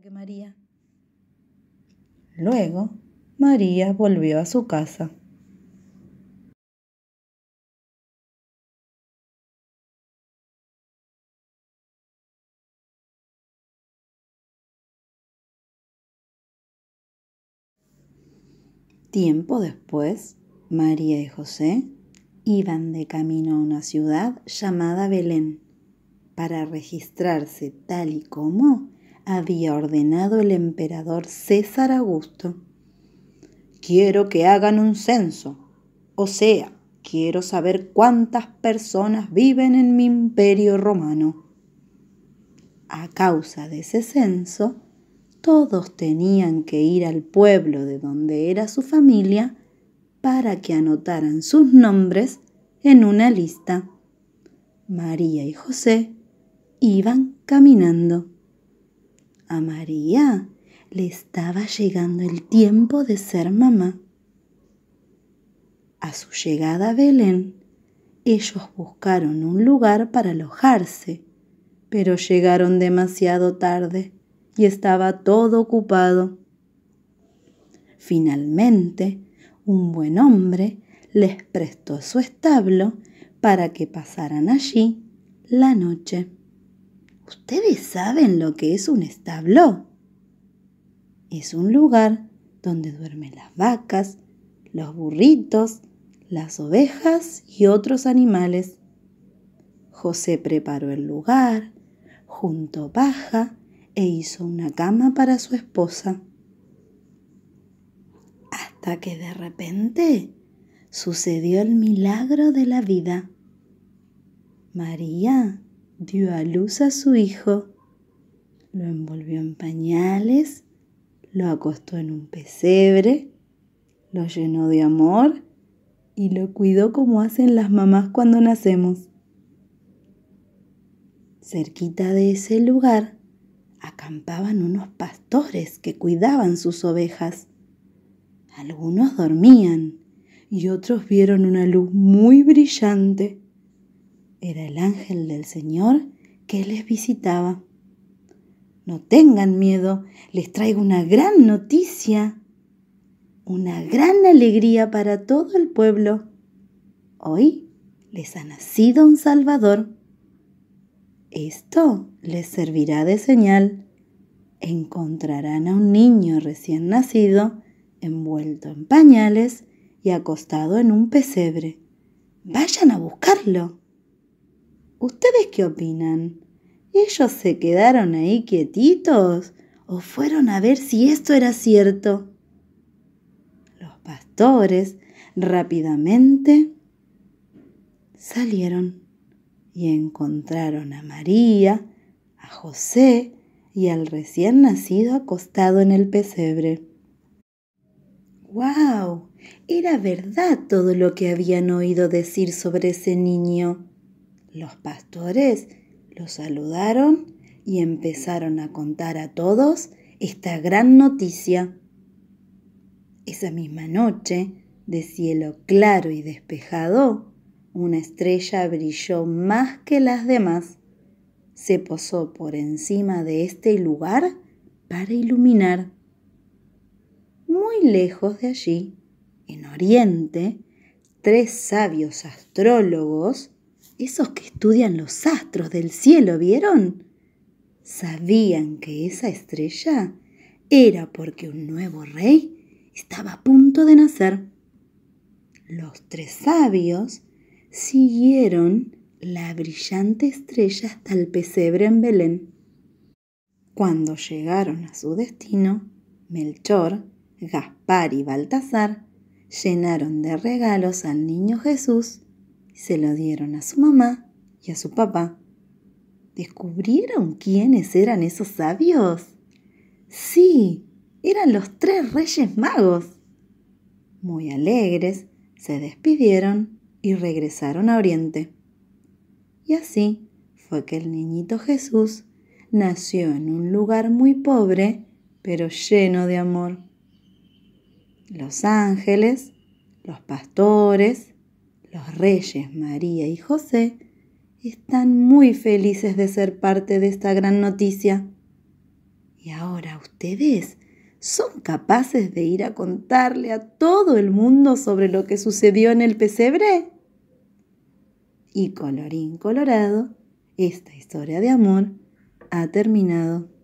que María. Luego, María volvió a su casa. Tiempo después, María y José iban de camino a una ciudad llamada Belén para registrarse tal y como había ordenado el emperador César Augusto. Quiero que hagan un censo, o sea, quiero saber cuántas personas viven en mi imperio romano. A causa de ese censo, todos tenían que ir al pueblo de donde era su familia para que anotaran sus nombres en una lista. María y José iban caminando. A María le estaba llegando el tiempo de ser mamá. A su llegada a Belén, ellos buscaron un lugar para alojarse, pero llegaron demasiado tarde y estaba todo ocupado. Finalmente, un buen hombre les prestó su establo para que pasaran allí la noche. ¿Ustedes saben lo que es un establo? Es un lugar donde duermen las vacas, los burritos, las ovejas y otros animales. José preparó el lugar, juntó paja e hizo una cama para su esposa. Hasta que de repente sucedió el milagro de la vida. María dio a luz a su hijo, lo envolvió en pañales, lo acostó en un pesebre, lo llenó de amor y lo cuidó como hacen las mamás cuando nacemos. Cerquita de ese lugar acampaban unos pastores que cuidaban sus ovejas. Algunos dormían y otros vieron una luz muy brillante. Era el ángel del Señor que les visitaba. No tengan miedo, les traigo una gran noticia, una gran alegría para todo el pueblo. Hoy les ha nacido un Salvador. Esto les servirá de señal. Encontrarán a un niño recién nacido envuelto en pañales y acostado en un pesebre. Vayan a buscarlo. ¿Ustedes qué opinan? ¿Ellos se quedaron ahí quietitos o fueron a ver si esto era cierto? Los pastores rápidamente salieron y encontraron a María, a José y al recién nacido acostado en el pesebre. ¡Guau! Era verdad todo lo que habían oído decir sobre ese niño. Los pastores los saludaron y empezaron a contar a todos esta gran noticia. Esa misma noche, de cielo claro y despejado, una estrella brilló más que las demás. Se posó por encima de este lugar para iluminar. Muy lejos de allí, en Oriente, tres sabios astrólogos esos que estudian los astros del cielo, ¿vieron? Sabían que esa estrella era porque un nuevo rey estaba a punto de nacer. Los tres sabios siguieron la brillante estrella hasta el pesebre en Belén. Cuando llegaron a su destino, Melchor, Gaspar y Baltasar llenaron de regalos al niño Jesús se lo dieron a su mamá y a su papá. ¿Descubrieron quiénes eran esos sabios? Sí, eran los tres reyes magos. Muy alegres, se despidieron y regresaron a Oriente. Y así fue que el niñito Jesús nació en un lugar muy pobre, pero lleno de amor. Los ángeles, los pastores los reyes María y José están muy felices de ser parte de esta gran noticia. Y ahora ustedes son capaces de ir a contarle a todo el mundo sobre lo que sucedió en el pesebre. Y colorín colorado, esta historia de amor ha terminado.